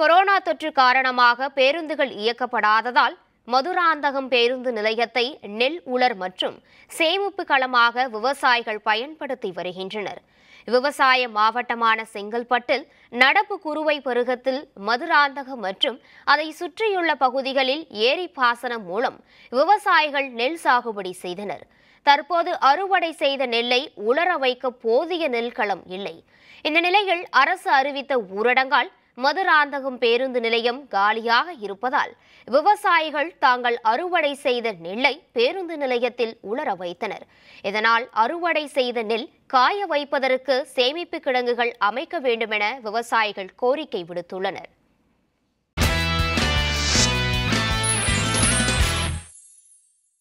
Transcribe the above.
corona தொற்று காரணமாக பேருந்துகள் இயக்கப்படாததால் மதுராந்தகம் பேருந்து நிலையத்தை நெல் உலர் மற்றும் சேமிப்பு களமாக விவசாயிகள் பயன்படுத்தி வருகின்றனர் விவசாய மாவட்டமான செங்கல்பட்டில் நடப்பு குறுவை பருகத்தில் மதுராந்தகம் மற்றும் அதை சுற்றியுள்ள பகுதிகளில் ஏரி பாசனம் மூலம் விவசாயிகள் நெல் சாகுபடி செய்தனர் தற்போது அறுவடை செய்த நெல்லை உலர வைக்க போதிய நெல்களம் இல்லை இந்த நிலையில் அரசு அறிவித்த ஊரடங்கால் மதுராந்தகம் பேருந்து நிலையம் காலியாக இருப்பதால் விவசாயிகள் தாங்கள் அறுவடை செய்த நெல்லை பேருந்து நிலையத்தில் உலர வைத்தனர் இதனால் அறுவடை செய்த நெல் காய வைப்பதற்கு சேமிப்பு கிடங்குகள் அமைக்க வேண்டுமென விவசாயிகள் கோரிக்கை விடுத்துள்ளனர்